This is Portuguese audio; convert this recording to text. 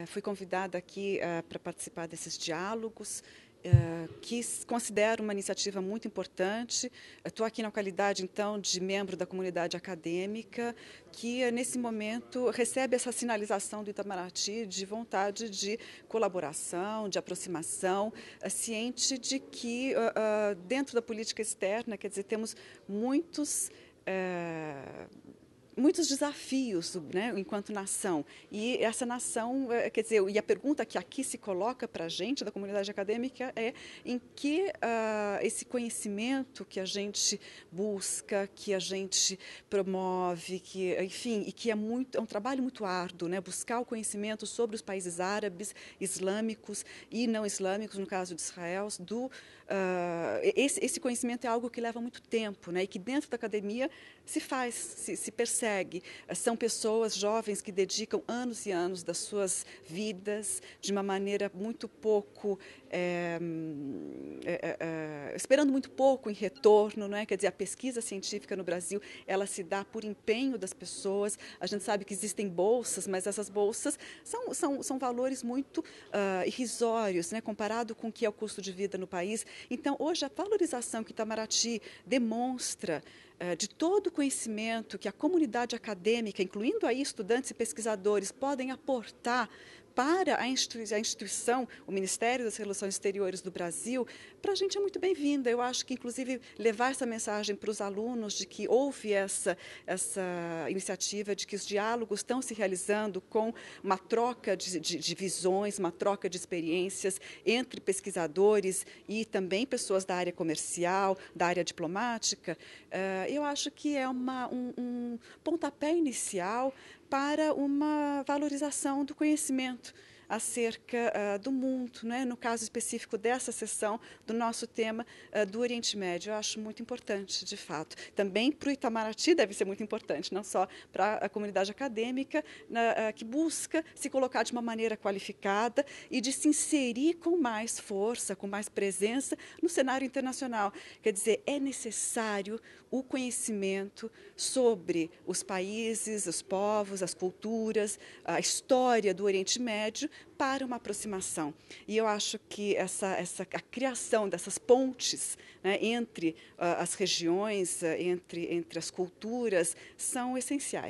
Eh, fui convidada aqui uh, eh, para participar desses diálogos, uh, que considero uma iniciativa muito importante. Estou aqui na qualidade, então, de membro da comunidade acadêmica, que uh, nesse momento recebe essa sinalização do Itamaraty de vontade de colaboração, de aproximação, ciente de que, dentro da política externa, quer dizer, temos muitos muitos desafios né, enquanto nação. E essa nação, é, quer dizer, e a pergunta que aqui se coloca para a gente, da comunidade acadêmica, é em que uh, esse conhecimento que a gente busca, que a gente promove, que, enfim, e que é, muito, é um trabalho muito árduo, né, buscar o conhecimento sobre os países árabes, islâmicos e não islâmicos, no caso de Israel, do, uh, esse, esse conhecimento é algo que leva muito tempo né, e que dentro da academia se faz, se, se percebe consegue. São pessoas jovens que dedicam anos e anos das suas vidas de uma maneira muito pouco. É, é, é, esperando muito pouco em retorno, não é? Quer dizer, a pesquisa científica no Brasil ela se dá por empenho das pessoas. A gente sabe que existem bolsas, mas essas bolsas são, são, são valores muito uh, irrisórios, né? Comparado com o que é o custo de vida no país. Então, hoje a valorização que Itamaraty demonstra eh, de todo o conhecimento que a comunidade acadêmica, incluindo aí estudantes e pesquisadores, podem aportar para a, a instituição, o Ministério das Relações Exteriores do Brasil, para a gente é muito bem-vinda. Eu acho que, inclusive, levar essa mensagem para os alunos de que houve essa, essa iniciativa, de que os diálogos estão se realizando com uma troca de, de, de visões, uma troca de experiências entre pesquisadores e também pessoas da área comercial, da área diplomática, eh, eu acho que é uma, um, um pontapé inicial para uma valorização do conhecimento acerca uh, do mundo, né? no caso específico dessa sessão, do nosso tema uh, do Oriente Médio. Eu acho muito importante, de fato. Também para o Itamaraty deve ser muito importante, não só para a comunidade acadêmica, na, ah, que busca se colocar de uma maneira qualificada e de se inserir com mais força, com mais presença no cenário internacional. Quer dizer, é necessário o conhecimento sobre os países, os povos, as culturas, a história do Oriente Médio, para uma aproximação. E eu acho que essa, essa a criação dessas pontes né, entre uh, as regiões, uh, entre, entre as culturas, são essenciais.